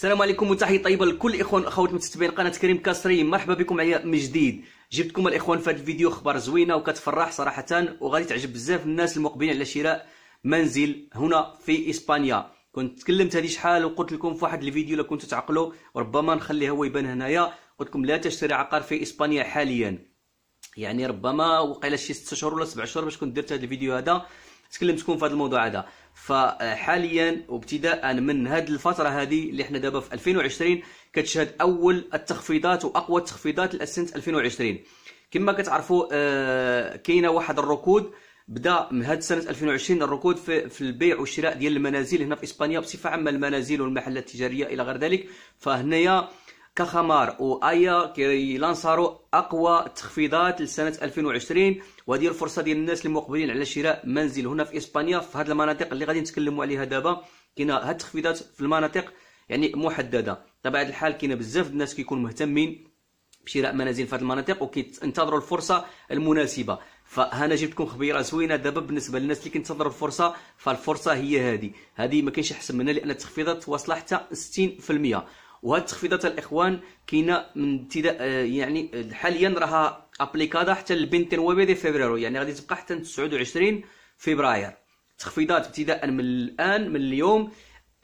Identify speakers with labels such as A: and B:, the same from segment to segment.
A: السلام عليكم وتحية طيبة لكل إخوان وأخوات متتبعين قناة كريم كاسري مرحبا بكم معايا من جديد جبتكم الإخوان في هذا الفيديو أخبار زوينة وكتفرح صراحة وغادي تعجب بزاف الناس المقبلين على شراء منزل هنا في إسبانيا كنت تكلمت هذه شحال وقلت لكم في واحد الفيديو لو كنتوا تعقلوا وربما نخليها هو يبان هنايا قلت لكم لا تشتري عقار في إسبانيا حاليا يعني ربما وقيل شي 6 شهور ولا 7 شهور باش كنت درت هذا الفيديو هذا تكلمتكم في هذا الموضوع هذا فحاليا وابتداء من هذه الفتره هذه اللي احنا دابا في 2020 كتشهد اول التخفيضات واقوى التخفيضات لسنه 2020 كما كتعرفوا آه كاينه واحد الركود بدا من هذه سنه 2020 الركود في, في البيع والشراء ديال المنازل هنا في اسبانيا بصفه عامه المنازل والمحلات التجاريه الى غير ذلك فهنايا كخمار وايا كيلانسارو اقوى تخفيضات لسنه 2020 وهذه الفرصه ديال الناس المقبلين على شراء منزل هنا في اسبانيا في هذه المناطق اللي غادي نتكلموا عليها دابا كاينه هاد التخفيضات في المناطق يعني محدده طبعا الحال كاينه بزاف الناس كيكونوا مهتمين بشراء منازل في هذه المناطق وكينتظروا الفرصه المناسبه فهنا جبت لكم خبيره زوينه دابا بالنسبه للناس اللي كينتظروا الفرصه فالفرصه هي هذه هذه ما كاينش احسن منها لان التخفيضات واصله حتى 60% وهاد التخفيضات الاخوان كاينه من ابتداء آه، يعني آه، حاليا راها ابليكادا حتى ل 22 دي فبراير يعني غادي تبقى حتى 29 فبراير تخفيضات ابتداء من الان من اليوم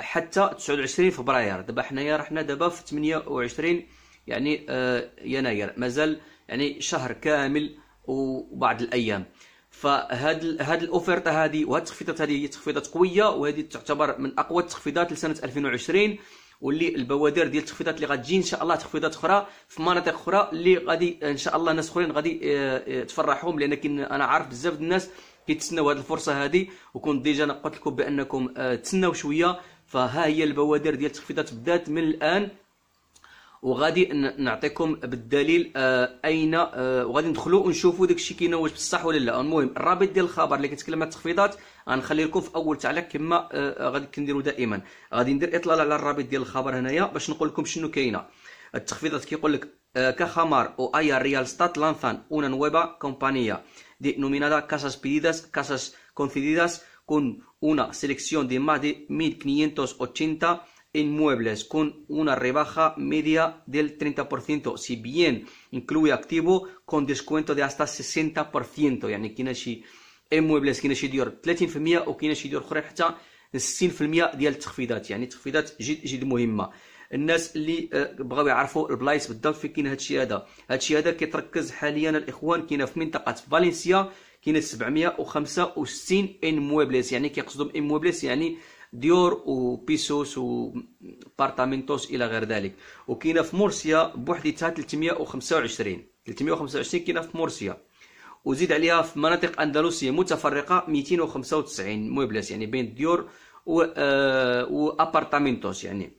A: حتى 29 فبراير دابا حنايا رحنا دابا في 28 يعني آه يناير مازال يعني شهر كامل وبعض الايام فهاد هاد الاوفرت هذه وهاد التخفيضات هذه هي تخفيضات قويه وهذه تعتبر من اقوى التخفيضات لسنه 2020 واللي البوادر ديال التخفيضات اللي غتجي ان شاء الله تخفيضات اخرى في مناطق اخرى اللي غادي ان شاء الله ناس اخرين غادي آه، آه، تفرحهم لان انا عارف بزاف ديال الناس كيتسناو هذه الفرصه هذه وكنت ديجا قلت لكم بانكم آه، تسناو شويه فها هي البوادر ديال التخفيضات بدات من الان وغادي نعطيكم بالدليل اين وغادي ندخلوا ونشوفوا داك الشيء كاين واش بصح ولا لا المهم الرابط ديال الخبر اللي كيتكلم على التخفيضات غنخلي لكم في اول Cajamar o Aya Real lanzan una nueva compañía denominada Casas Pedidas, Casas Concedidas, con una selección de más de 1.580 inmuebles, con una rebaja media del 30%, si bien incluye activo con descuento de hasta 60%. المهم بلاس كاينه شي ديور 30% وكاينه شي ديور اخرين حتى 60% ديال التخفيضات يعني تخفيضات جد جد مهمه الناس اللي آه، بغاو يعرفوا البلايص بالضبط فين كاين هادشي هذا هادشي هذا كيتركز حاليا الاخوان كاينه في منطقه فالنسيا كاينه 765 مويبلس يعني كيقصدوا مويبلس يعني ديور وبيسوس وبارتامينتوس الى غير ذلك وكاينه في مورسيا بوحديتها 325 325 كاينه في مورسيا وزيد عليها في مناطق اندلسيه متفرقه 295 مويبلاس يعني بين ديور و آه، وابارتامينتوس يعني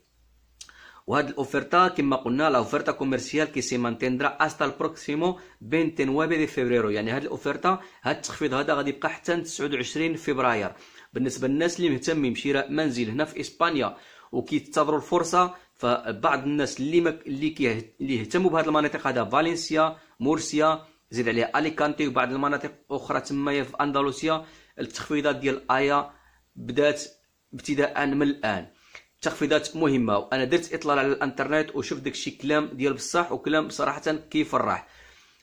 A: وهاد الاوفرتا كما قلنا لا اوفرتا كوميرسيال كي سي مانتيندرا استا البروكسيمو 29 دي فبراير يعني هاد الاوفرتا هاد التخفيض هذا غادي يبقى حتى 29 فبراير بالنسبه للناس اللي مهتمين بشراء منزل هنا في اسبانيا وكينتظروا الفرصه فبعض الناس اللي مك... اللي كيهتموا بهذه المناطق هذا فالنسيا مورسيا زيد عليها اليكانتي وبعض المناطق اخرى تمايا في اندلسيا التخفيضات ديال ايا بدات ابتداء من الان تخفيضات مهمه وانا درت اطلال على الانترنت وشفت داكشي كلام ديال بصح وكلام صراحه كيفرح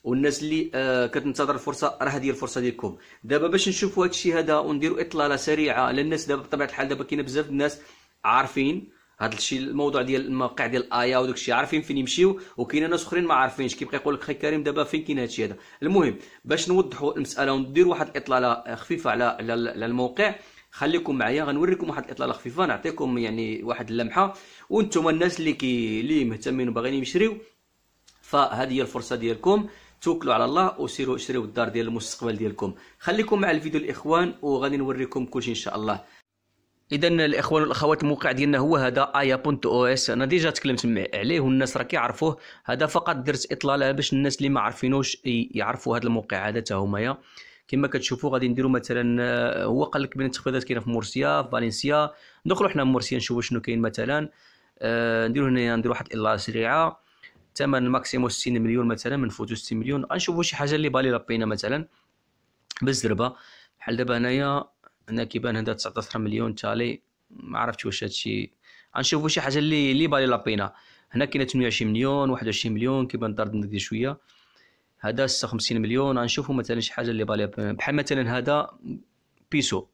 A: والناس اللي آه كتنتظر الفرصه راه هذه الفرصه ديالكم دابا باش نشوفوا هادشي هذا ونديروا اطلاله سريعه للناس دابا بطبيعه الحال دابا كاينه بزاف الناس عارفين هذا الشيء الموضوع ديال الموقع ديال ايا وداك الشيء عارفين فين يمشيو وكاين ناس اخرين ما عارفينش كيبقى يقول لك خي كريم دابا فين كاين هذا الشيء هذا المهم باش نوضحوا المساله وندير واحد الاطلاله خفيفه على على الموقع خليكم معايا غنوريكم واحد الاطلاله خفيفه نعطيكم يعني واحد اللمحه وانتم الناس اللي كي اللي مهتمين وباغيين يشريو فهذه هي الفرصه ديالكم توكلوا على الله وسيروا اشريوا الدار ديال المستقبل ديالكم خليكم مع الفيديو الاخوان وغادي نوريكم كلشي ان شاء الله اذا الاخوان والاخوات الموقع ديالنا هو هذا ايا بونت او اس انا ديجا تكلمت عليه والناس راه كيعرفوه هذا فقط درت اطلاله باش الناس اللي ما عارفينوش يعرفوا هذا الموقع هذا حتى هما كما كتشوفوا غادي نديروا مثلا آه، هو قال لك بين التخفيضات كاينه في مورسيا في فالنسيا ندخلوا حنا مورسيا نشوفوا شنو كاين مثلا آه، نديروا هنايا نديروا واحد الا سريعه ثمن ماكسيمو 60 مليون مثلا من فوتو 60 مليون غنشوفوا شي حاجه اللي بالي لابينا مثلا بالزربه بحال دابا هنايا هنا كيبان هذا 19 مليون تالي ما عرفتش واش هادشي غنشوفوا شي حاجه اللي اللي بالي لابينا هنا كاينه 28 مليون 21 مليون كيبان الدار ندير شويه هذا 56 مليون غنشوفوا مثلا شي حاجه اللي بالي بحال مثلا هذا بيسو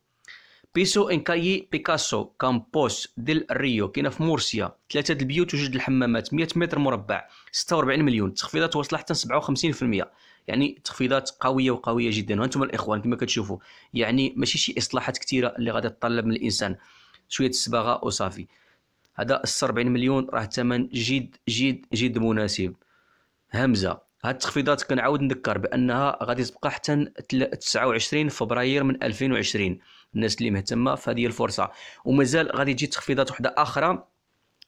A: بيسو ان كايي بيكاسو كامبوس ديل ريو كاينه في مورسيا ثلاثه البيوت وجوج الحمامات 100 متر مربع 46 مليون تخفيضات واصله حتى 57% يعني تخفيضات قويه وقويه جدا وانتم الاخوان كما كتشوفوا يعني ماشي شي اصلاحات كثيره اللي غادي تطلب من الانسان شويه الصباغه وصافي هذا 40 مليون راه ثمن جد جد جد مناسب همزه هاد التخفيضات كنعاود نذكر بانها غادي تبقى حتى 29 فبراير من 2020 الناس اللي مهتمه فهذه الفرصه ومازال غادي تجي تخفيضات وحده اخرى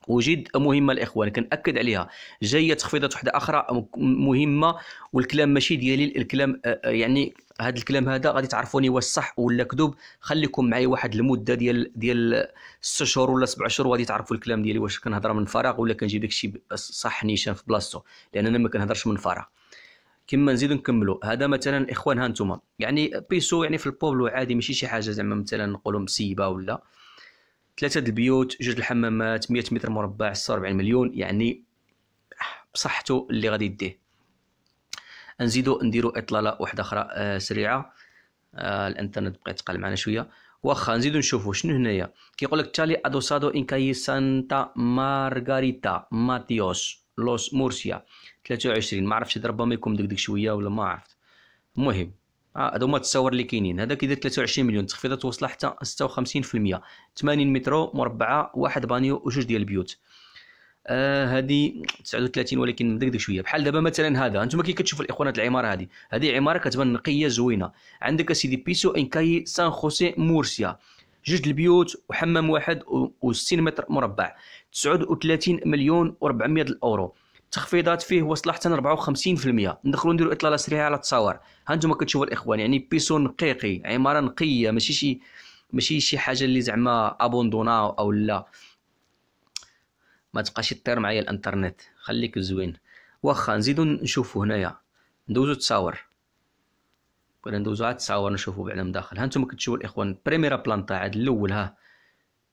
A: وجد مهمه الاخوان كناكد عليها جايه تخفيضات وحدة اخرى مهمه والكلام ماشي ديالي الكلام يعني هذا الكلام هذا غادي تعرفوني واش صح ولا كذوب خليكم معايا واحد المده ديال ديال 6 شهور ولا 7 شهور وغادي تعرفوا الكلام ديالي واش كنهضر من فراغ ولا كنجيب داكشي صح نيشان في بلاصتو لان انا ما كنهضرش من فراغ كما نزيدو نكملو هذا مثلا اخوان ها نتوما يعني بيسو يعني في البوبلو عادي ماشي شي حاجه زعما مثلا نقولو مسيبه ولا ثلاثه البيوت جوج الحمامات 100 متر مربع 46 مليون يعني بصحته اللي غادي يديه نزيدو نديرو اطلاله واحده اخرى آه سريعه آه الانترنت بقى يتقال معنا شويه واخا نزيدو نشوفو شنو هنايا كيقول لك تالي ادوسادو كاي سانتا مارغاريتا ماتيوس لوس مورسيا 23 ما عرفتش ربما يكون دك شويه ولا ما عرفت المهم آه، هادو هما التصاور اللي كاينين هذا كيدير 23 مليون تخفيضه توصل حتى 56% 80 مترو مربعه واحد بانيو وجوج ديال البيوت هذه آه 39 ولكن دك شويه بحال دابا مثلا هذا انتم كي كتشوفوا الاخوانات العماره هذه هذه عماره كتبان نقيه زوينه عندك سيدي بيسو ان كاي سان خوسي مورسيا جوج البيوت وحمام واحد و 60 متر مربع 39 مليون و400 الاورو التخفيضات فيه وصل حتى 54% ندخلوا نديروا اطلاله سريعه على التصاور ها انتم كتشوفوا الاخوان يعني بيسو نقيقي عماره نقيه ماشي شي ماشي شي حاجه اللي زعما ابوندونا او لا ما تبقاش طير معايا الانترنت خليك زوين واخا نزيدو نشوفو هنايا ندوزو تصاور ولا ندوزو عاد تصاور نشوفو بعدا من داخل هانتوما كتشوفو الاخوان بريميرا بلانطا عاد الاول ها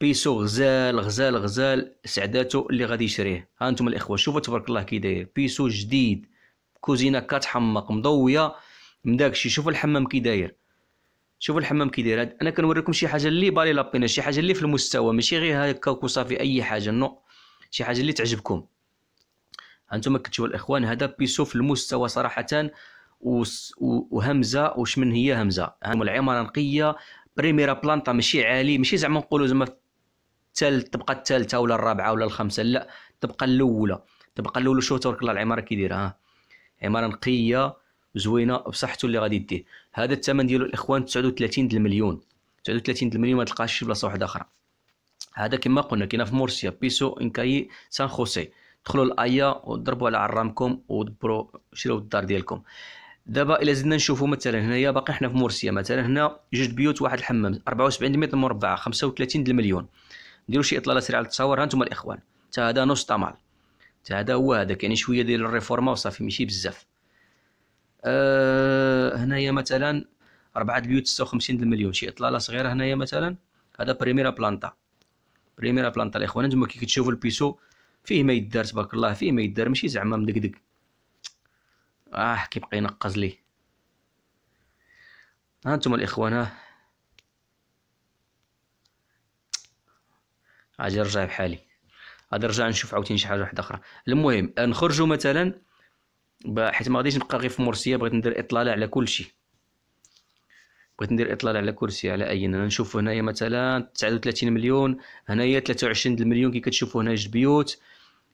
A: بيسو غزال غزال غزال سعداتو اللي غادي يشريه هانتوما الاخوان شوفو تبارك الله كي داير بيسو جديد كوزينه كتحمق مضويه من داكشي شوفو الحمام كي داير شوفو الحمام كي داير انا كنوريكم شي حاجه اللي بالي لابينا شي حاجه اللي في المستوى ماشي غير هكا وصافي اي حاجه نو شي حاجه اللي تعجبكم هانتوما كتشوفو الاخوان هذا بيسو في المستوى صراحه وهمزه وش من هي همزه هم العماره نقيه بريميرا بلانطا ماشي عالي ماشي زعما نقولوا زعما الثالث تبقى الثالثه ولا الرابعه ولا الخامسه لا تبقى الاولى تبقى الاولى شو تبارك الله العماره كي دايره عماره نقيه زوينه بصحته اللي غادي يديه هذا الثمن ديالو الاخوان 39 د المليون 39 د المليون ما تلقاش في بلاصه واحده اخرى هذا كما قلنا كاينه في مورسيا بيسو انكاي سان خوسي دخلوا الايا وضربوا على عرامكم ودبروا شريوا الدار ديالكم دابا الا زدنا نشوفوا مثلا هنايا باقي حنا في مورسيا مثلا هنا جوج بيوت واحد الحمام 74 متر مربع 35 د المليون نديروا شي اطلاله سريعه للتصاور هانتوما الاخوان حتى هذا نص طمال حتى هذا هو هذاك يعني شويه ديال الريفورما وصافي ماشي بزاف أه هنايا مثلا أربعة بيوت 56 د المليون شي اطلاله صغيره هنايا مثلا هذا بريميرا بلانتا بريميرا بلانتا الاخوان نتوما كي كتشوفوا البيسو فيه ما يدار تبارك الله فيه ما يدار ماشي زعما مدقدق اه كيبقى ينقز لي ها انتم الاخوان ها اجي نرجع بحالي غادي نرجع نشوف عاوتاني شي حاجه واحده اخرى المهم نخرجوا مثلا حيت ما غاديش نبقى غير في مرسيه بغيت ندير اطلاله على كل شيء بغيت ندير اطلال على كرسي على اي انا نشوف هنايا مثلا 39 مليون هنايا 23 المليون كي كتشوفوا هنا جوج بيوت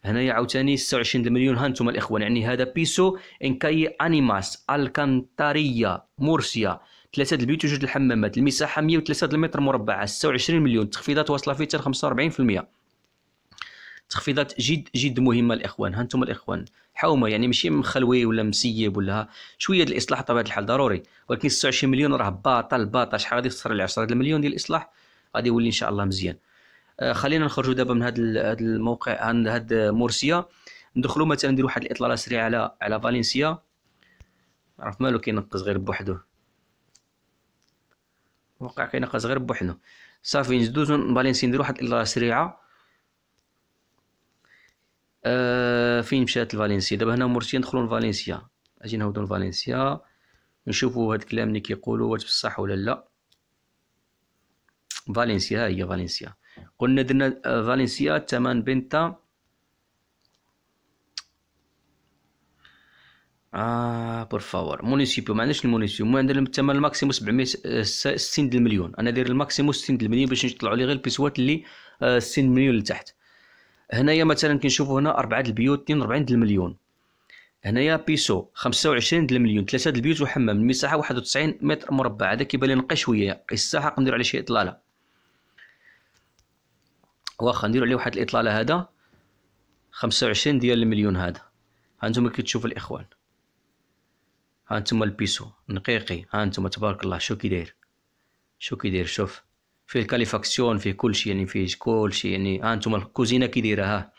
A: هنايا عاوتاني 26 مليون هانتوما الاخوان يعني هذا بيسو انكاي انيماس الكانتاريا مورسيا ثلاثه البيوت وجوج الحمامات المساحه 103 متر مربع 26 مليون تخفيضات واصله فيه حتى 45% تخفيضات جد جد مهمه الاخوان هانتوما الاخوان حومه يعني ماشي مخلوي ولا مسيب ولا شويه د الاصلاح بطبيعه الحال ضروري ولكن 26 مليون راه باطل باطل شحال غادي يخسر على 10 المليون ديال الاصلاح غادي يولي ان شاء الله مزيان آه، خلينا نخرجوا دابا من هذا الموقع عند هذا مورسيا ندخلوا مثلا نديروا واحد الاطلاله سريعه على على فالنسيا عرف مالو كينقص غير بوحدو الموقع كينقص غير بوحدو صافي ندوزو فالنسيا نديروا واحد الاطلاله سريعه أه فين مشات الفالنسيا دابا هنا مورسيا ندخلوا لفالنسيا اجي نهودوا لفالنسيا نشوفوا هاد الكلام اللي كيقولوا واش بصح ولا لا فالنسيا ها هي فالنسيا قلنا درنا آه، فالنسيا تمن بنتا آه بور فاور مونيسيبيو ما عندناش المونيسيبيو المهم عندنا الثمن الماكسيمو 760 آه، المليون انا داير الماكسيمو 60 المليون باش نطلعو لي غير البيسوات اللي 60 آه، مليون لتحت هنايا مثلا كنشوفوا هنا أربعة البيوت 42 المليون هنايا بيسو 25 المليون ثلاثة البيوت وحمام المساحه 91 متر مربع هذا كيبان لي نقي شويه الساحه نقدر على شي اطلاله واخا نديرو عليه واحد الاطلاله هذا خمسة ديال المليون هذا هانتوما كي تشوفوا الاخوان ها نتوما البيسو نقيقي ها نتوما تبارك الله شو كي داير شو كي داير شوف فيه الكاليفاكسيون فيه كلشي يعني فيه كلشي يعني ها نتوما الكوزينه كي دايره ها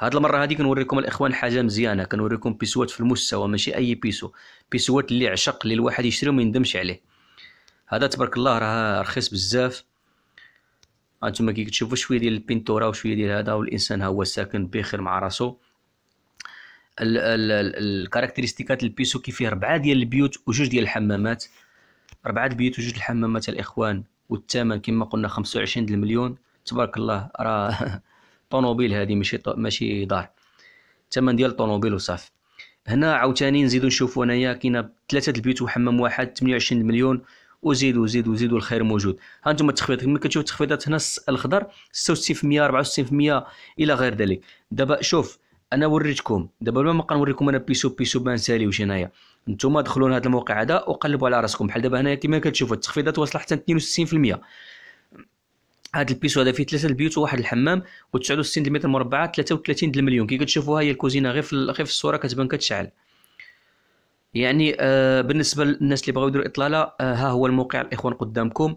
A: هاد المره هادي كنوريكم الاخوان حاجه مزيانه كنوريكم بيسوات في المستوى ماشي اي بيسو بيسوات اللي عشق اللي الواحد يشري وما يندمش عليه هذا تبارك الله راه رخيص بزاف هانتوما كي تشوفوا شويه ديال البينتوره وشويه ديال هذا والانسان ها هو ساكن بخير مع راسو الكاركتيرستيكات البيسو كي فيه ربعه ديال البيوت وجوج ديال الحمامات ربعه البيوت وجوج الحمامات الاخوان والثمن كما قلنا 25 د المليون تبارك الله راه طوموبيل هذه ماشي ماشي دار الثمن ديال الطوموبيل وصافي هنا عاوتاني نزيدو نشوفو هنايا كاينه ثلاثه البيوت وحمام واحد 28 مليون وزيد وزيد وزيد الخير موجود ها انتم التخفيضات كما كتشوف التخفيضات هنا الخضر 66% 64% الى غير ذلك دابا شوف انا وريتكم دابا ما نوريكم انا بيسو بيسو سالي نساليوش هنايا انتم دخلوا لهذا الموقع هذا وقلبوا على راسكم بحال دابا هنايا كما كتشوفوا التخفيضات واصله حتى 62% هاد البيسو هذا فيه ثلاثه البيوت وواحد الحمام و69 متر مربع 33 دالمليون المليون كي كتشوفوها هي الكوزينه غير في غير في الصوره كتبان كتشعل يعني آه، بالنسبه للناس اللي بغاو يديروا اطلاله آه، ها هو الموقع الاخوان قدامكم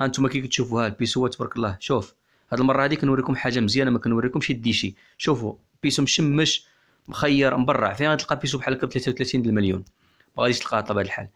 A: هانتوما كي كتشوفوا ها البيسو تبارك الله شوف هاد المره هذه كنوريكم حاجه مزيانه ما كنوريكمش الديشي شوفوا بيسو مشمش مخير مبرع فين غتلقى بيسو بحال هكا 33 المليون ما غاديش تلقاها طبعا الحال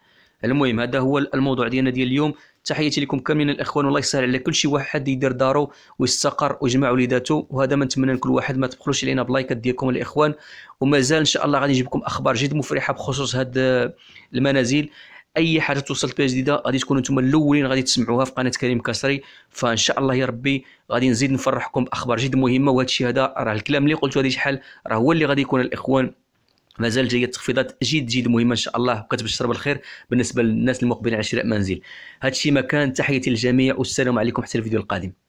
A: المهم هذا هو الموضوع ديالنا ديال اليوم تحياتي لكم كاملين الاخوان والله يسهل على كل شي واحد يدير دارو ويستقر ويجمع وليداتو وهذا ما نتمنى لكل واحد ما تبخلوش علينا بلايكات ديالكم الاخوان ومازال ان شاء الله غادي نجيب لكم اخبار جد مفرحه بخصوص هاد آه، المنازل اي حاجه توصل بها جديده غادي تكونوا نتوما الاولين غادي تسمعوها في قناه كريم كسري فان شاء الله يا ربي غادي نزيد نفرحكم باخبار جد مهمه وهذا الشيء هذا راه الكلام اللي قلته هذه شحال راه هو اللي غادي يكون الاخوان مازال جايه التخفيضات جد جد مهمه ان شاء الله وكتبشر بالخير بالنسبه للناس المقبلين على شراء منزل الشيء ما كان تحياتي للجميع والسلام عليكم حتى الفيديو القادم